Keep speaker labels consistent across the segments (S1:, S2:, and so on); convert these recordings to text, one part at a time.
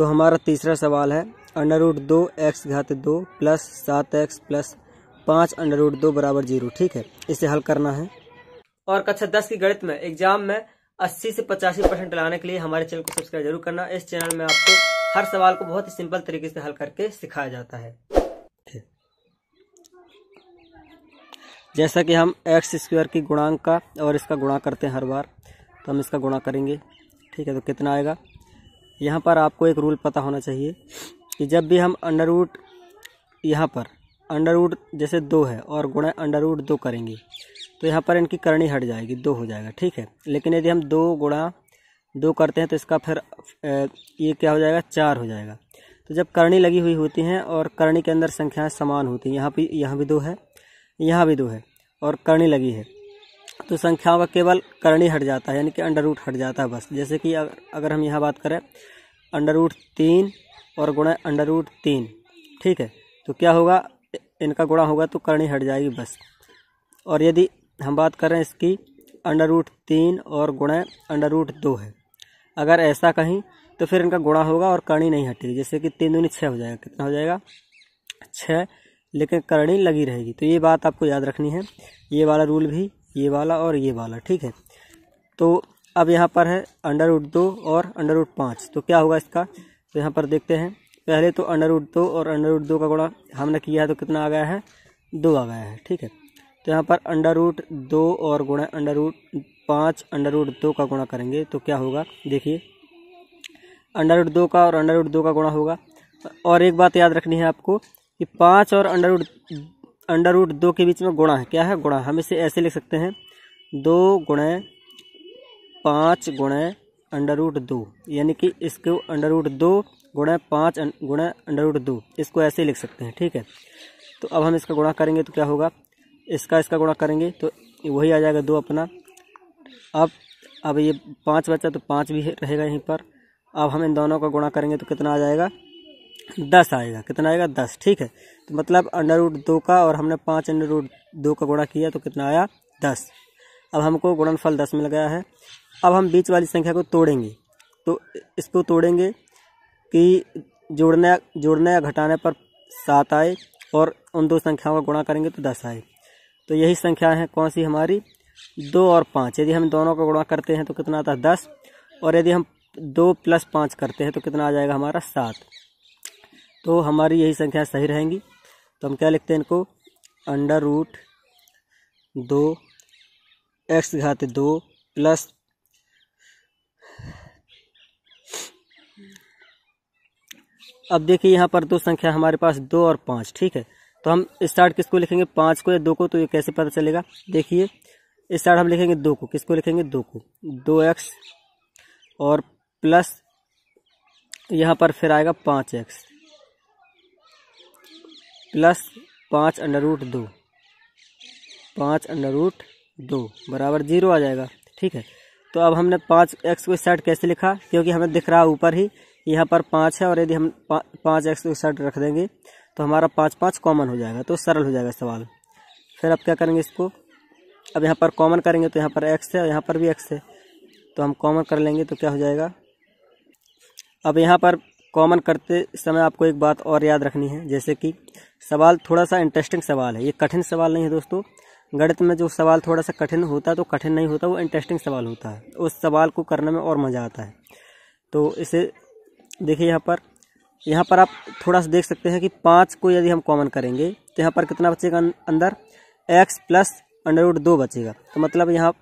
S1: तो हमारा तीसरा सवाल है अंडर रूट दो एक्स घात दो प्लस सात एक्स प्लस पाँच अंडर रूट दो बराबर जीरो ठीक है इसे हल करना है और कक्षा दस की गणित में एग्जाम में अस्सी से पचासी परसेंट लाने के लिए हमारे चैनल को सब्सक्राइब जरूर करना इस चैनल में आपको हर सवाल को बहुत ही सिंपल तरीके से हल करके सिखाया जाता है जैसा कि हम एक्स स्क्वायर की गुणांक का और इसका गुणा करते हैं हर बार तो हम इसका गुणा करेंगे ठीक है तो कितना आएगा यहाँ पर आपको एक रूल पता होना चाहिए कि जब भी हम अंडर रूट यहाँ पर अंडर रूट जैसे दो है और गुणा अंडर रूट दो करेंगे तो यहाँ पर इनकी करनी हट जाएगी दो हो जाएगा ठीक है लेकिन यदि हम दो गुणा दो करते हैं तो इसका फिर ये क्या हो जाएगा चार हो जाएगा तो जब करनी लगी हुई होती हैं और करनी के अंदर संख्याएं समान होती हैं यहाँ भी यहाँ भी दो है यहाँ भी दो है और करनी लगी है तो संख्याओं का केवल करणी हट जाता है यानी कि अंडर रूट हट जाता है बस जैसे कि अगर हम यहाँ बात करें अंडर रूट तीन और गुणा अंडर रूट तीन ठीक है तो क्या होगा इनका गुणा होगा तो करणी हट जाएगी बस और यदि हम बात करें इसकी अंडर रूट तीन और गुणा अंडर रूट दो है अगर ऐसा कहीं तो फिर इनका गुणा होगा और करणी नहीं हटेगी जैसे कि तीन दूनी छः हो जाएगा कितना हो जाएगा छः लेकिन करणी लगी रहेगी तो ये बात आपको याद रखनी है ये वाला रूल भी ये वाला और ये वाला ठीक है तो अब यहाँ पर है अंडर रूट दो और अंडर रूट पाँच तो क्या होगा इसका तो यहाँ पर देखते हैं पहले तो अंडर रूट दो और अंडर रूट दो का गुणा हमने किया है तो कितना आ गया है दो आ गया है ठीक है तो यहाँ पर अंडर रूट दो और गुणा अंडर रूट पाँच अंडर रूट दो का गुणा करेंगे तो क्या होगा देखिए अंडर रूट दो का और अंडर रूट दो का गुणा होगा और एक बात याद रखनी है आपको कि पाँच और अंडर रूट अंडर रूट दो के बीच में गुणा है क्या है गुणा हम इसे ऐसे लिख सकते हैं दो गुणे पाँच गुणे अंडर रूट दो यानी कि इसको अंडर रूट दो गुणे पाँच अं-, गुणे अंडर रूट दो इसको ऐसे लिख सकते हैं ठीक है तो अब हम इसका गुणा करेंगे तो क्या होगा इसका इसका गुणा करेंगे तो वही आ जाएगा दो अपना अब अब ये पाँच बचा तो पाँच भी रहेगा यहीं पर अब हम इन दोनों का गुणा करेंगे तो कितना आ जाएगा दस आएगा कितना आएगा दस ठीक है तो मतलब अंडर रूट दो का और हमने पाँच अंडर रूट दो का गुणा किया तो कितना आया दस अब हमको गुणनफल दस मिल गया है अब हम बीच वाली संख्या को तोड़ेंगे तो इसको तोड़ेंगे कि जोड़ने जोड़ने या घटाने पर सात आए और उन दो संख्याओं का गुणा करेंगे तो दस आए तो यही संख्या है कौन सी हमारी दो और पाँच यदि हम दोनों का गुणा करते हैं तो कितना आता है दस और यदि हम दो प्लस पाँच करते हैं तो कितना आ जाएगा हमारा सात तो हमारी यही संख्या सही रहेंगी तो हम क्या लिखते हैं इनको अंडर रूट दो एक्स घात दो प्लस अब देखिए यहाँ पर दो संख्या हमारे पास दो और पाँच ठीक है तो हम इस किसको लिखेंगे पाँच को या दो को तो ये कैसे पता चलेगा देखिए इस हम लिखेंगे दो को किसको लिखेंगे दो को दो एक्स और प्लस यहाँ पर फिर आएगा पाँच एक्स प्लस पाँच अंडर रूट दो पाँच अंडर रूट दो बराबर जीरो आ जाएगा ठीक है तो अब हमने पाँच एक्स को साइड कैसे लिखा क्योंकि हमें दिख रहा ऊपर ही यहाँ पर पाँच है और यदि हम पाँच एक्स को साइड रख देंगे तो हमारा पाँच पाँच कॉमन हो जाएगा तो सरल हो जाएगा सवाल फिर अब क्या करेंगे इसको अब यहाँ पर कॉमन करेंगे तो यहाँ पर एक्स है और यहाँ पर भी एक्स है तो हम कॉमन कर लेंगे तो क्या हो जाएगा अब यहाँ पर कॉमन करते समय आपको एक बात और याद रखनी है जैसे कि सवाल थोड़ा सा इंटरेस्टिंग सवाल है ये कठिन सवाल नहीं है दोस्तों गणित में जो सवाल थोड़ा सा कठिन होता है तो कठिन नहीं होता वो इंटरेस्टिंग सवाल होता है उस सवाल को करने में और मज़ा आता है तो इसे देखिए यहाँ पर यहाँ पर आप थोड़ा सा देख सकते हैं कि पाँच को यदि हम कॉमन करेंगे तो यहाँ पर कितना बचेगा अं-, अंदर एक्स प्लस अंडरवुड दो बचेगा तो मतलब यहाँ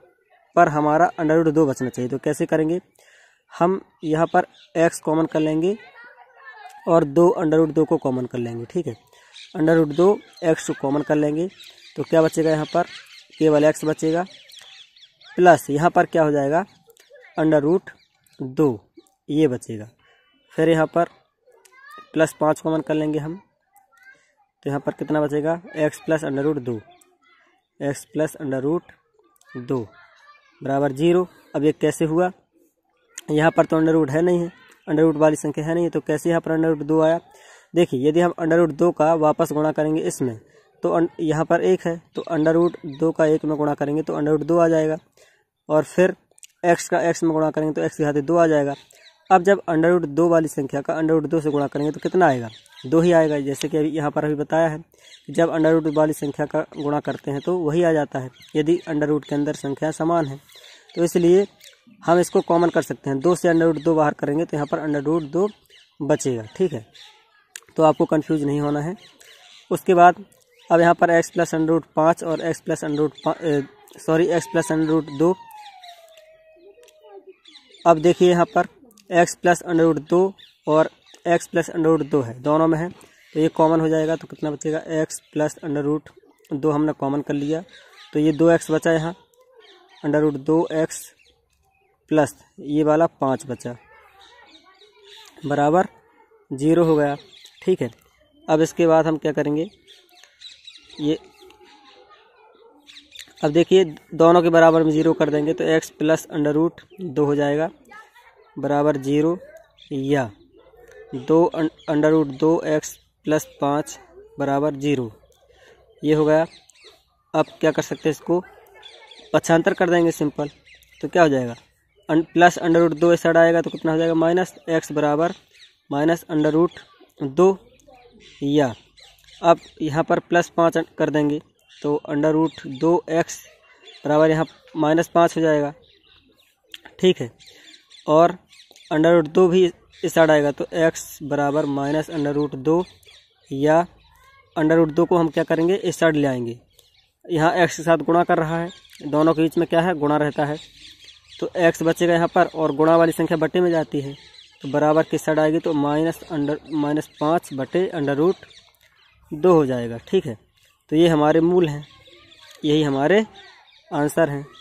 S1: पर हमारा अंडरवुड दो बचना चाहिए तो कैसे करेंगे हम यहाँ पर एक्स कॉमन कर लेंगे और दो अंडर रूट दो को कॉमन कर लेंगे ठीक है अंडर रूट दो एक्स को कॉमन कर लेंगे तो क्या बचेगा यहाँ पर केवल एक्स बचेगा प्लस यहाँ पर क्या हो जाएगा अंडर रूट दो ये बचेगा फिर यहाँ पर प्लस पाँच कॉमन कर लेंगे हम तो यहाँ पर कितना बचेगा एक्स प्लस अंडर रूट दो एक्स प्लस अंडर रूट दो बराबर जीरो अब ये कैसे हुआ यहाँ पर तो अंडर रूट है नहीं है अंडर रूट वाली संख्या है नहीं तो कैसे यहाँ पर अंडर रूट दो आया देखिए यदि हम अंडर रूट दो का वापस गुणा करेंगे इसमें तो अं- यहाँ पर एक है तो अंडर रूट दो का एक में गुणा करेंगे तो अंडर रूट दो आ जाएगा और फिर एक्स का एक्स में गुणा करेंगे तो एक्स यहाँ दो आ जाएगा अब जब अंडर रूट दो वाली संख्या का अंडर रूट दो से गुणा करेंगे तो कितना आएगा दो ही आएगा जैसे कि अभी यहाँ पर अभी बताया है कि जब अंडर रूट वाली संख्या का गुणा करते हैं तो वही आ जाता है यदि अंडर रूट के अंदर संख्या समान है तो इसलिए हम इसको कॉमन कर सकते हैं दो से अंडर रूट दो बाहर करेंगे तो यहाँ पर अंडर रूट दो बचेगा ठीक है तो आपको कन्फ्यूज नहीं होना है उसके बाद अब यहाँ पर एक्स प्लस अंडर रूट पाँच और X plus under root sorry X plus under root दो अब देखिए यहाँ पर एक्स प्लस अंडर रूट दो और एक्स प्लस अंडर रूट दो है दोनों में है तो ये कॉमन हो जाएगा तो कितना बचेगा एक्स प्लस अंडर रूट दो हमने कॉमन कर लिया तो ये दो एक्स बचा यहाँ अंडर रूट दो एक्स प्लस ये वाला पाँच बचा बराबर जीरो हो गया ठीक है अब इसके बाद हम क्या करेंगे ये अब देखिए दोनों के बराबर में ज़ीरो कर देंगे तो एक्स प्लस अंडर रूट दो हो जाएगा बराबर जीरो या दो अं-, अंडर रूट दो एक्स प्लस पाँच बराबर जीरो ये हो गया अब क्या कर सकते हैं इसको पछांतर कर देंगे सिंपल तो क्या हो जाएगा प्लस अंडर रूट दो इस साइड आएगा तो कितना हो जाएगा माइनस एक्स बराबर माइनस अंडर रूट दो या अब यहाँ पर प्लस पाँच कर देंगे तो अंडर रूट दो एक्स बराबर यहाँ माइनस पाँच हो जाएगा ठीक है और अंडर रूट दो भी इस साइड आएगा तो एक्स बराबर माइनस अंडर रूट दो या अंडर रूट दो को हम क्या करेंगे इस साइड ले आएंगे यहाँ एक्स के साथ गुणा कर रहा है दोनों के बीच में क्या है गुणा रहता है तो एक्स बचेगा यहाँ पर और गुणा वाली संख्या बटे में जाती है तो बराबर किस साइड आएगी तो माइनस अंडर माइनस पाँच बटे अंडर रूट दो हो जाएगा ठीक है तो ये हमारे मूल हैं यही हमारे आंसर हैं